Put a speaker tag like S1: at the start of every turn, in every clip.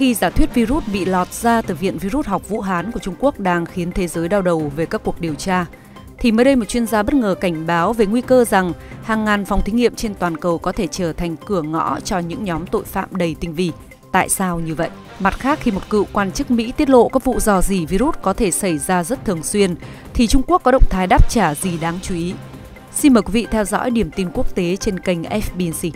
S1: khi giả thuyết virus bị lọt ra từ Viện Virus học Vũ Hán của Trung Quốc đang khiến thế giới đau đầu về các cuộc điều tra, thì mới đây một chuyên gia bất ngờ cảnh báo về nguy cơ rằng hàng ngàn phòng thí nghiệm trên toàn cầu có thể trở thành cửa ngõ cho những nhóm tội phạm đầy tinh vi. Tại sao như vậy? Mặt khác, khi một cựu quan chức Mỹ tiết lộ các vụ dò dỉ virus có thể xảy ra rất thường xuyên, thì Trung Quốc có động thái đáp trả gì đáng chú ý? Xin mời quý vị theo dõi điểm tin quốc tế trên kênh FBC.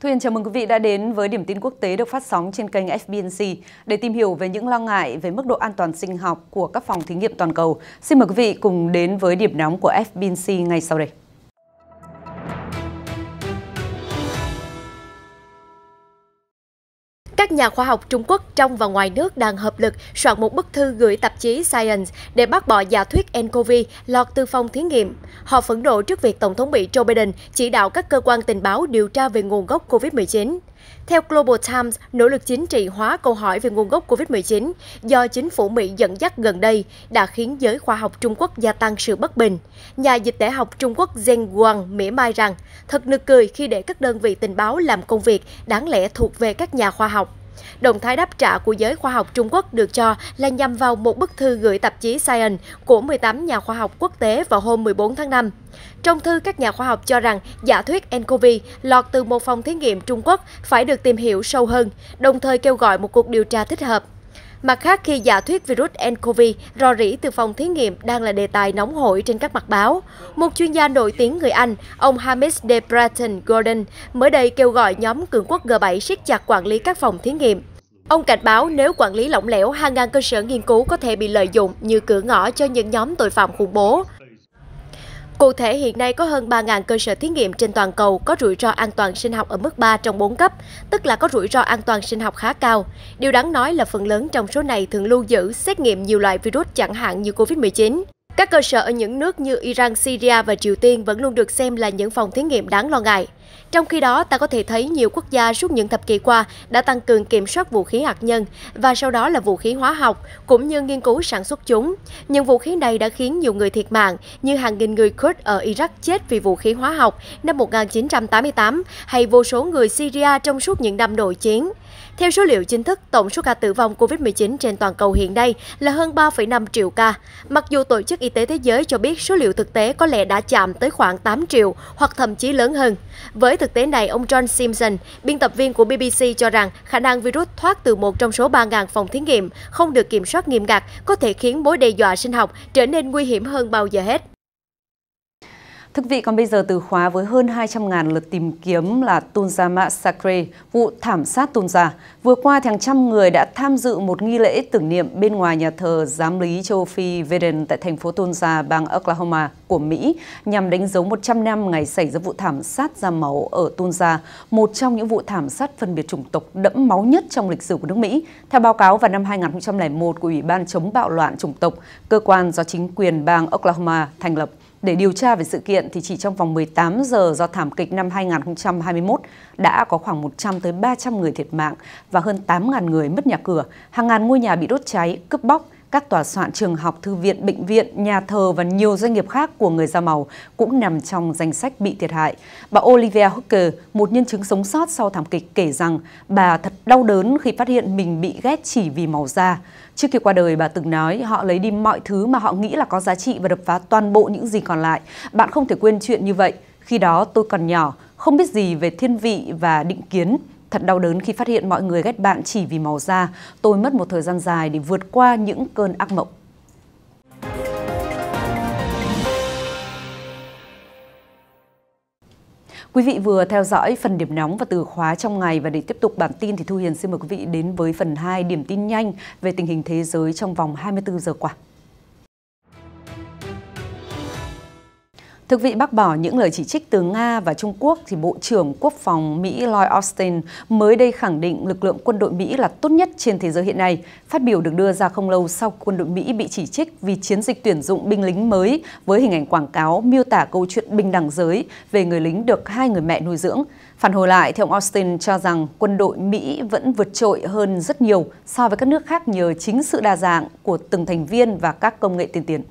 S1: Thuyền chào mừng quý vị đã đến với điểm tin quốc tế được phát sóng trên kênh FBNC. Để tìm hiểu về những lo ngại về mức độ an toàn sinh học của các phòng thí nghiệm toàn cầu, xin mời quý vị cùng đến với điểm nóng của FBNC ngay
S2: sau đây. nhà khoa học Trung Quốc trong và ngoài nước đang hợp lực soạn một bức thư gửi tạp chí Science để bác bỏ giả thuyết nCoV lọt từ phòng thí nghiệm. Họ phẫn nộ trước việc Tổng thống Mỹ Joe Biden chỉ đạo các cơ quan tình báo điều tra về nguồn gốc COVID-19. Theo Global Times, nỗ lực chính trị hóa câu hỏi về nguồn gốc COVID-19 do chính phủ Mỹ dẫn dắt gần đây đã khiến giới khoa học Trung Quốc gia tăng sự bất bình. Nhà dịch tễ học Trung Quốc Zheng Guang mỉa mai rằng, thật nực cười khi để các đơn vị tình báo làm công việc đáng lẽ thuộc về các nhà khoa học. Động thái đáp trả của giới khoa học Trung Quốc được cho là nhằm vào một bức thư gửi tạp chí Science của 18 nhà khoa học quốc tế vào hôm 14 tháng 5. Trong thư, các nhà khoa học cho rằng giả thuyết nCoV lọt từ một phòng thí nghiệm Trung Quốc phải được tìm hiểu sâu hơn, đồng thời kêu gọi một cuộc điều tra thích hợp. Mặt khác, khi giả thuyết virus nCoV rò rỉ từ phòng thí nghiệm đang là đề tài nóng hổi trên các mặt báo, một chuyên gia nổi tiếng người Anh, ông Hamish de Breton Gordon, mới đây kêu gọi nhóm cường quốc G7 siết chặt quản lý các phòng thí nghiệm. Ông cảnh báo nếu quản lý lỏng lẻo, hàng ngàn cơ sở nghiên cứu có thể bị lợi dụng như cửa ngõ cho những nhóm tội phạm khủng bố. Cụ thể, hiện nay có hơn 3.000 cơ sở thí nghiệm trên toàn cầu có rủi ro an toàn sinh học ở mức 3 trong 4 cấp, tức là có rủi ro an toàn sinh học khá cao. Điều đáng nói là phần lớn trong số này thường lưu giữ xét nghiệm nhiều loại virus chẳng hạn như COVID-19. Các cơ sở ở những nước như Iran, Syria và Triều Tiên vẫn luôn được xem là những phòng thí nghiệm đáng lo ngại. Trong khi đó, ta có thể thấy nhiều quốc gia suốt những thập kỷ qua đã tăng cường kiểm soát vũ khí hạt nhân và sau đó là vũ khí hóa học, cũng như nghiên cứu sản xuất chúng. Những vũ khí này đã khiến nhiều người thiệt mạng, như hàng nghìn người Kurd ở Iraq chết vì vũ khí hóa học năm 1988 hay vô số người Syria trong suốt những năm nội chiến. Theo số liệu chính thức, tổng số ca tử vong COVID-19 trên toàn cầu hiện nay là hơn 3,5 triệu ca. Mặc dù Tổ chức Y tế Thế giới cho biết số liệu thực tế có lẽ đã chạm tới khoảng 8 triệu hoặc thậm chí lớn hơn. Với thực tế này, ông John Simpson, biên tập viên của BBC cho rằng khả năng virus thoát từ một trong số 3.000 phòng thí nghiệm không được kiểm soát nghiêm ngặt có thể khiến mối đe dọa sinh học trở nên nguy hiểm hơn bao giờ hết.
S1: Thưa quý vị, còn bây giờ từ khóa với hơn 200.000 lượt tìm kiếm là Tunja Massacre, vụ thảm sát Tunja. Vừa qua, hàng trăm người đã tham dự một nghi lễ tưởng niệm bên ngoài nhà thờ giám lý châu Phi Veden tại thành phố Tunja, bang Oklahoma của Mỹ nhằm đánh dấu 100 năm ngày xảy ra vụ thảm sát da máu ở Tunja, một trong những vụ thảm sát phân biệt chủng tộc đẫm máu nhất trong lịch sử của nước Mỹ. Theo báo cáo vào năm 2001 của Ủy ban chống bạo loạn chủng tộc, cơ quan do chính quyền bang Oklahoma thành lập. Để điều tra về sự kiện thì chỉ trong vòng 18 giờ do thảm kịch năm 2021 đã có khoảng 100 tới 300 người thiệt mạng và hơn 8.000 người mất nhà cửa, hàng ngàn ngôi nhà bị đốt cháy, cướp bóc, các tòa soạn trường học, thư viện, bệnh viện, nhà thờ và nhiều doanh nghiệp khác của người da màu cũng nằm trong danh sách bị thiệt hại. Bà Olivia Hooker, một nhân chứng sống sót sau thảm kịch kể rằng bà thật đau đớn khi phát hiện mình bị ghét chỉ vì màu da. Trước khi qua đời, bà từng nói họ lấy đi mọi thứ mà họ nghĩ là có giá trị và đập phá toàn bộ những gì còn lại. Bạn không thể quên chuyện như vậy. Khi đó tôi còn nhỏ, không biết gì về thiên vị và định kiến, Thật đau đớn khi phát hiện mọi người ghét bạn chỉ vì màu da. Tôi mất một thời gian dài để vượt qua những cơn ác mộng. Quý vị vừa theo dõi phần điểm nóng và từ khóa trong ngày và để tiếp tục bản tin thì Thu Hiền xin mời quý vị đến với phần 2 điểm tin nhanh về tình hình thế giới trong vòng 24 giờ qua. Thực vị bác bỏ những lời chỉ trích từ Nga và Trung Quốc thì Bộ trưởng Quốc phòng Mỹ Lloyd Austin mới đây khẳng định lực lượng quân đội Mỹ là tốt nhất trên thế giới hiện nay. Phát biểu được đưa ra không lâu sau quân đội Mỹ bị chỉ trích vì chiến dịch tuyển dụng binh lính mới với hình ảnh quảng cáo miêu tả câu chuyện bình đẳng giới về người lính được hai người mẹ nuôi dưỡng. Phản hồi lại thì ông Austin cho rằng quân đội Mỹ vẫn vượt trội hơn rất nhiều so với các nước khác nhờ chính sự đa dạng của từng thành viên và các công nghệ tiên tiến.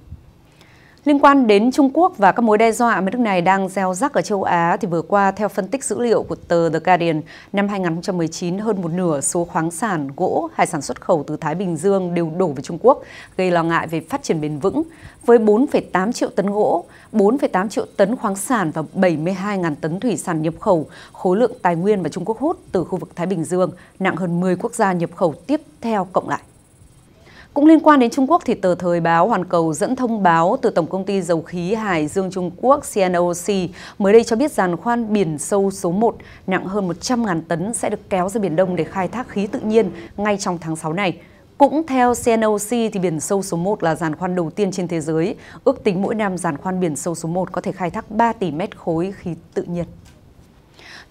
S1: Liên quan đến Trung Quốc và các mối đe dọa mà nước này đang gieo rắc ở châu Á thì vừa qua theo phân tích dữ liệu của tờ The Guardian, năm 2019 hơn một nửa số khoáng sản, gỗ, hải sản xuất khẩu từ Thái Bình Dương đều đổ về Trung Quốc, gây lo ngại về phát triển bền vững với 4,8 triệu tấn gỗ, 4,8 triệu tấn khoáng sản và 72.000 tấn thủy sản nhập khẩu, khối lượng tài nguyên mà Trung Quốc hút từ khu vực Thái Bình Dương nặng hơn 10 quốc gia nhập khẩu tiếp theo cộng lại. Cũng liên quan đến Trung Quốc thì tờ Thời báo Hoàn Cầu dẫn thông báo từ Tổng công ty Dầu khí Hải Dương Trung Quốc CNOC mới đây cho biết giàn khoan biển sâu số 1 nặng hơn 100.000 tấn sẽ được kéo ra Biển Đông để khai thác khí tự nhiên ngay trong tháng 6 này. Cũng theo CNOC thì biển sâu số 1 là giàn khoan đầu tiên trên thế giới. Ước tính mỗi năm giàn khoan biển sâu số 1 có thể khai thác 3 tỷ mét khối khí tự nhiên.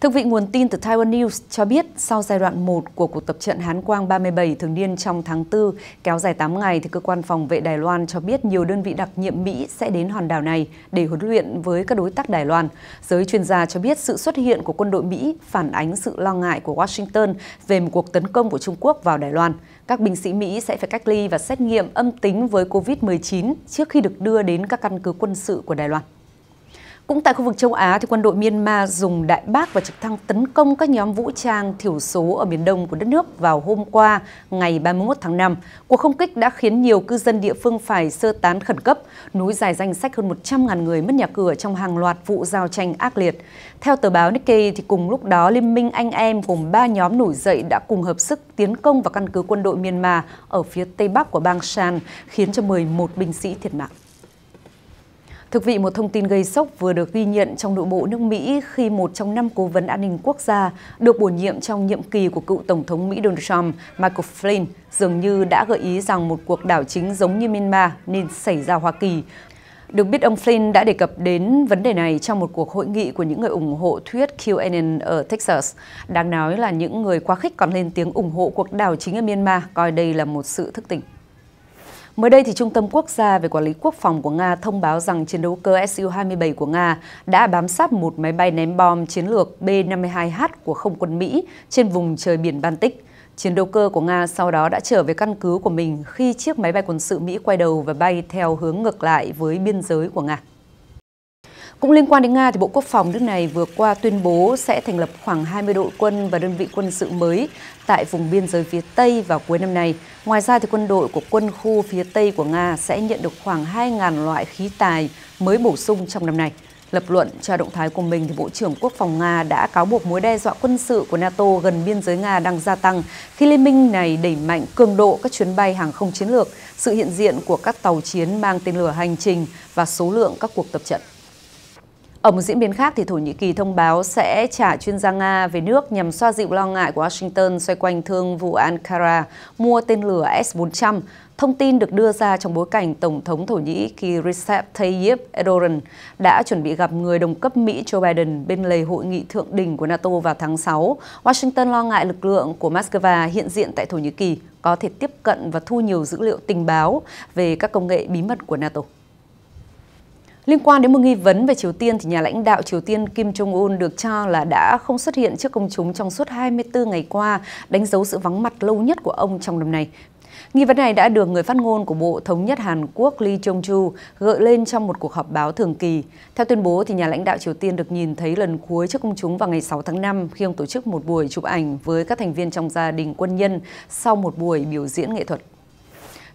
S1: Thực vị nguồn tin từ Taiwan News cho biết sau giai đoạn 1 của cuộc tập trận Hán Quang 37 thường niên trong tháng 4 kéo dài 8 ngày thì cơ quan phòng vệ Đài Loan cho biết nhiều đơn vị đặc nhiệm Mỹ sẽ đến hòn đảo này để huấn luyện với các đối tác Đài Loan. Giới chuyên gia cho biết sự xuất hiện của quân đội Mỹ phản ánh sự lo ngại của Washington về một cuộc tấn công của Trung Quốc vào Đài Loan. Các binh sĩ Mỹ sẽ phải cách ly và xét nghiệm âm tính với COVID-19 trước khi được đưa đến các căn cứ quân sự của Đài Loan. Cũng tại khu vực châu Á, thì quân đội Myanmar dùng đại bác và trực thăng tấn công các nhóm vũ trang thiểu số ở miền đông của đất nước vào hôm qua, ngày 31 tháng 5. Cuộc không kích đã khiến nhiều cư dân địa phương phải sơ tán khẩn cấp, núi dài danh sách hơn 100.000 người mất nhà cửa trong hàng loạt vụ giao tranh ác liệt. Theo tờ báo Nikkei, thì cùng lúc đó Liên minh Anh Em gồm 3 nhóm nổi dậy đã cùng hợp sức tiến công vào căn cứ quân đội Myanmar ở phía tây bắc của bang Shan, khiến cho 11 binh sĩ thiệt mạng. Thực vị, một thông tin gây sốc vừa được ghi nhận trong nội bộ nước Mỹ khi một trong năm cố vấn an ninh quốc gia được bổ nhiệm trong nhiệm kỳ của cựu Tổng thống Mỹ Donald Trump, Michael Flynn, dường như đã gợi ý rằng một cuộc đảo chính giống như Myanmar nên xảy ra Hoa Kỳ. Được biết ông Flynn đã đề cập đến vấn đề này trong một cuộc hội nghị của những người ủng hộ thuyết QAnon ở Texas. Đáng nói là những người quá khích còn lên tiếng ủng hộ cuộc đảo chính ở Myanmar coi đây là một sự thức tỉnh. Mới đây, thì Trung tâm Quốc gia về Quản lý Quốc phòng của Nga thông báo rằng chiến đấu cơ Su-27 của Nga đã bám sát một máy bay ném bom chiến lược B-52H của không quân Mỹ trên vùng trời biển Baltic. Chiến đấu cơ của Nga sau đó đã trở về căn cứ của mình khi chiếc máy bay quân sự Mỹ quay đầu và bay theo hướng ngược lại với biên giới của Nga. Cũng liên quan đến Nga, thì Bộ Quốc phòng nước này vừa qua tuyên bố sẽ thành lập khoảng 20 đội quân và đơn vị quân sự mới tại vùng biên giới phía Tây vào cuối năm nay. Ngoài ra, thì quân đội của quân khu phía Tây của Nga sẽ nhận được khoảng 2.000 loại khí tài mới bổ sung trong năm nay. Lập luận cho động thái của mình, thì Bộ trưởng Quốc phòng Nga đã cáo buộc mối đe dọa quân sự của NATO gần biên giới Nga đang gia tăng khi liên minh này đẩy mạnh cường độ các chuyến bay hàng không chiến lược, sự hiện diện của các tàu chiến mang tên lửa hành trình và số lượng các cuộc tập trận. Ở một diễn biến khác, thì Thổ Nhĩ Kỳ thông báo sẽ trả chuyên gia Nga về nước nhằm xoa dịu lo ngại của Washington xoay quanh thương vụ Ankara mua tên lửa S-400. Thông tin được đưa ra trong bối cảnh Tổng thống Thổ Nhĩ Kỳ Recep Tayyip Erdogan đã chuẩn bị gặp người đồng cấp Mỹ Joe Biden bên lề hội nghị thượng đỉnh của NATO vào tháng 6. Washington lo ngại lực lượng của Moscow hiện diện tại Thổ Nhĩ Kỳ có thể tiếp cận và thu nhiều dữ liệu tình báo về các công nghệ bí mật của NATO. Liên quan đến một nghi vấn về Triều Tiên thì nhà lãnh đạo Triều Tiên Kim Jong-un được cho là đã không xuất hiện trước công chúng trong suốt 24 ngày qua, đánh dấu sự vắng mặt lâu nhất của ông trong năm nay. Nghi vấn này đã được người phát ngôn của Bộ Thống nhất Hàn Quốc Lee Jong-ju gợi lên trong một cuộc họp báo thường kỳ. Theo tuyên bố, thì nhà lãnh đạo Triều Tiên được nhìn thấy lần cuối trước công chúng vào ngày 6 tháng 5 khi ông tổ chức một buổi chụp ảnh với các thành viên trong gia đình quân nhân sau một buổi biểu diễn nghệ thuật.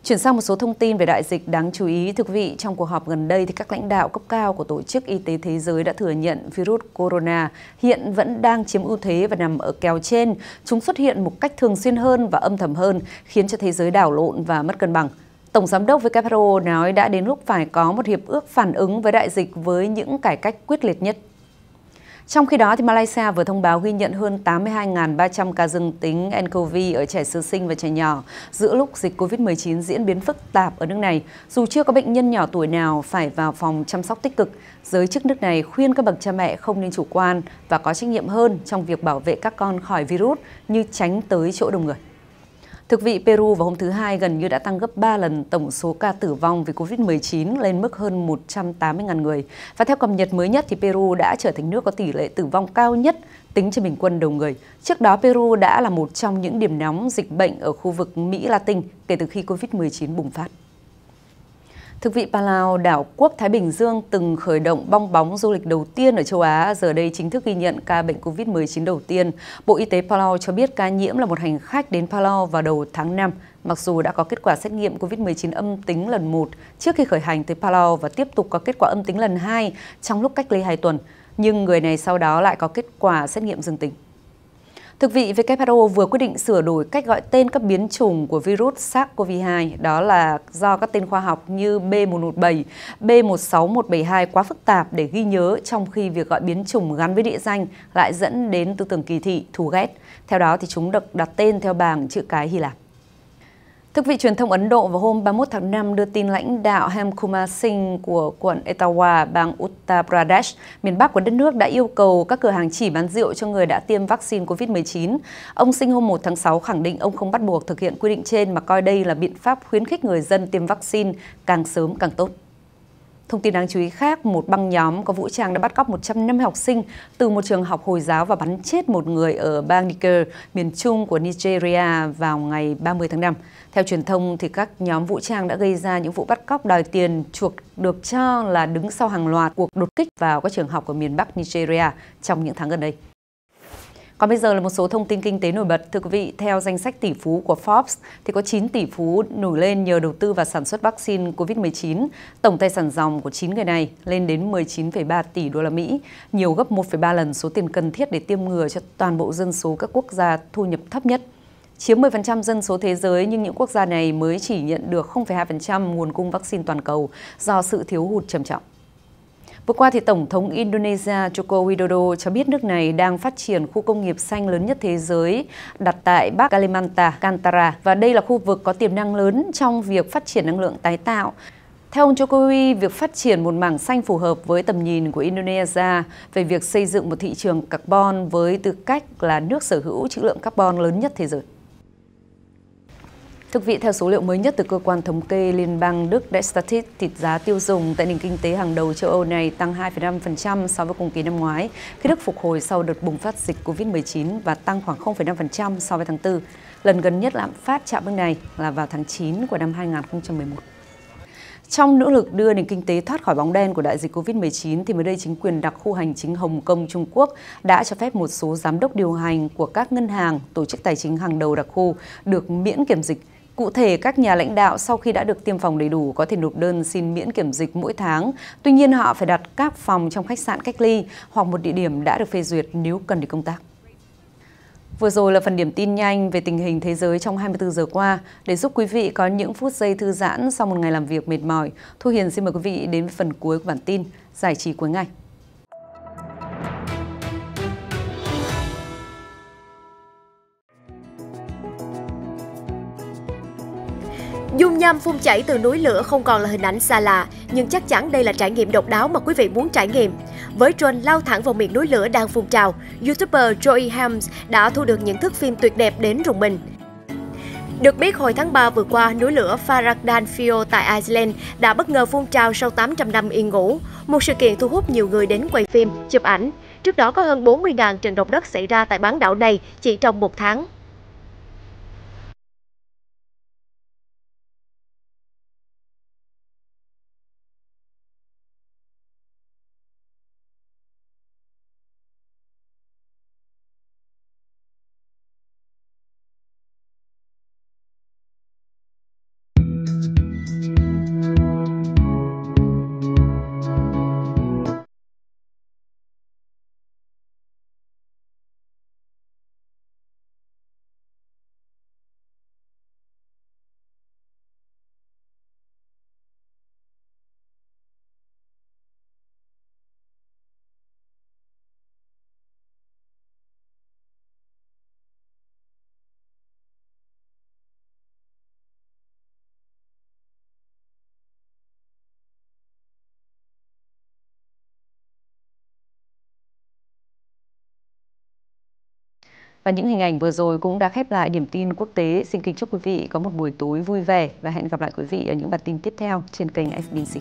S1: Chuyển sang một số thông tin về đại dịch đáng chú ý. Thưa quý vị, trong cuộc họp gần đây, thì các lãnh đạo cấp cao của Tổ chức Y tế Thế giới đã thừa nhận virus corona hiện vẫn đang chiếm ưu thế và nằm ở kèo trên. Chúng xuất hiện một cách thường xuyên hơn và âm thầm hơn, khiến cho thế giới đảo lộn và mất cân bằng. Tổng giám đốc WHO nói đã đến lúc phải có một hiệp ước phản ứng với đại dịch với những cải cách quyết liệt nhất trong khi đó, thì Malaysia vừa thông báo ghi nhận hơn 82.300 ca dương tính nCoV ở trẻ sơ sinh và trẻ nhỏ giữa lúc dịch COVID-19 diễn biến phức tạp ở nước này. Dù chưa có bệnh nhân nhỏ tuổi nào phải vào phòng chăm sóc tích cực, giới chức nước này khuyên các bậc cha mẹ không nên chủ quan và có trách nhiệm hơn trong việc bảo vệ các con khỏi virus như tránh tới chỗ đông người. Thực vị, Peru vào hôm thứ Hai gần như đã tăng gấp 3 lần tổng số ca tử vong vì COVID-19 lên mức hơn 180.000 người. Và theo cập nhật mới nhất thì Peru đã trở thành nước có tỷ lệ tử vong cao nhất tính trên bình quân đầu người. Trước đó, Peru đã là một trong những điểm nóng dịch bệnh ở khu vực Mỹ Latin kể từ khi COVID-19 bùng phát. Thực vị Palau, đảo quốc Thái Bình Dương từng khởi động bong bóng du lịch đầu tiên ở châu Á, giờ đây chính thức ghi nhận ca bệnh COVID-19 đầu tiên. Bộ Y tế Palau cho biết ca nhiễm là một hành khách đến Palau vào đầu tháng 5, mặc dù đã có kết quả xét nghiệm COVID-19 âm tính lần 1 trước khi khởi hành tới Palau và tiếp tục có kết quả âm tính lần 2 trong lúc cách ly 2 tuần, nhưng người này sau đó lại có kết quả xét nghiệm dương tính. Thực vị, WHO vừa quyết định sửa đổi cách gọi tên các biến chủng của virus SARS-CoV-2, đó là do các tên khoa học như B117, B16172 quá phức tạp để ghi nhớ trong khi việc gọi biến chủng gắn với địa danh lại dẫn đến tư tưởng kỳ thị, thù ghét. Theo đó thì chúng được đặt tên theo bảng chữ cái Hy Lạp. Thực vị truyền thông Ấn Độ vào hôm 31 tháng 5 đưa tin lãnh đạo Hemkumar Singh của quận Etawah, bang Uttar Pradesh, miền Bắc của đất nước đã yêu cầu các cửa hàng chỉ bán rượu cho người đã tiêm vaccine COVID-19. Ông Singh hôm 1 tháng 6 khẳng định ông không bắt buộc thực hiện quy định trên mà coi đây là biện pháp khuyến khích người dân tiêm vaccine càng sớm càng tốt. Thông tin đáng chú ý khác, một băng nhóm có vũ trang đã bắt cóc 150 học sinh từ một trường học Hồi giáo và bắn chết một người ở bang Niger, miền trung của Nigeria vào ngày 30 tháng 5. Theo truyền thông, thì các nhóm vũ trang đã gây ra những vụ bắt cóc đòi tiền chuộc được cho là đứng sau hàng loạt cuộc đột kích vào các trường học ở miền Bắc Nigeria trong những tháng gần đây. Còn bây giờ là một số thông tin kinh tế nổi bật. Thưa quý vị, theo danh sách tỷ phú của Forbes, thì có 9 tỷ phú nổi lên nhờ đầu tư và sản xuất vaccine COVID-19. Tổng tài sản dòng của 9 người này lên đến 19,3 tỷ đô la Mỹ, nhiều gấp 1,3 lần số tiền cần thiết để tiêm ngừa cho toàn bộ dân số các quốc gia thu nhập thấp nhất chiếm 10% dân số thế giới nhưng những quốc gia này mới chỉ nhận được 0,2% nguồn cung vaccine toàn cầu do sự thiếu hụt trầm trọng. Vừa qua, thì Tổng thống Indonesia Joko Widodo cho biết nước này đang phát triển khu công nghiệp xanh lớn nhất thế giới đặt tại Bắc Kalimantan, Kantara. Và đây là khu vực có tiềm năng lớn trong việc phát triển năng lượng tái tạo. Theo ông Jokowi, việc phát triển một mảng xanh phù hợp với tầm nhìn của Indonesia về việc xây dựng một thị trường carbon với tư cách là nước sở hữu trữ lượng carbon lớn nhất thế giới thực vị, theo số liệu mới nhất từ cơ quan thống kê Liên bang Đức Destatis, thịt giá tiêu dùng tại nền kinh tế hàng đầu châu Âu này tăng 2,5% so với cùng kỳ năm ngoái, khi Đức phục hồi sau đợt bùng phát dịch COVID-19 và tăng khoảng 0,5% so với tháng 4. Lần gần nhất lạm phát chạm mức này là vào tháng 9 của năm 2011. Trong nỗ lực đưa nền kinh tế thoát khỏi bóng đen của đại dịch COVID-19 thì mới đây chính quyền đặc khu hành chính Hồng Kông Trung Quốc đã cho phép một số giám đốc điều hành của các ngân hàng, tổ chức tài chính hàng đầu đặc khu được miễn kiểm dịch Cụ thể, các nhà lãnh đạo sau khi đã được tiêm phòng đầy đủ có thể nộp đơn xin miễn kiểm dịch mỗi tháng. Tuy nhiên, họ phải đặt các phòng trong khách sạn cách ly hoặc một địa điểm đã được phê duyệt nếu cần đi công tác. Vừa rồi là phần điểm tin nhanh về tình hình thế giới trong 24 giờ qua. Để giúp quý vị có những phút giây thư giãn sau một ngày làm việc mệt mỏi, Thu Hiền xin mời quý vị đến phần cuối của bản tin, giải trí cuối ngày.
S2: Dung nham phun chảy từ núi lửa không còn là hình ảnh xa lạ, nhưng chắc chắn đây là trải nghiệm độc đáo mà quý vị muốn trải nghiệm. Với drone lao thẳng vào miệng núi lửa đang phun trào, YouTuber Joey Hams đã thu được những thước phim tuyệt đẹp đến rùng mình. Được biết, hồi tháng 3 vừa qua, núi lửa Faraddan Fio tại Iceland đã bất ngờ phun trào sau 800 năm yên ngủ, một sự kiện thu hút nhiều người đến quay phim, chụp ảnh. Trước đó có hơn 40.000 trận động đất xảy ra tại bán đảo này chỉ trong một tháng.
S1: Và những hình ảnh vừa rồi cũng đã khép lại điểm tin quốc tế. Xin kính chúc quý vị có một buổi tối vui vẻ và hẹn gặp lại quý vị ở những bản tin tiếp theo trên kênh FBC.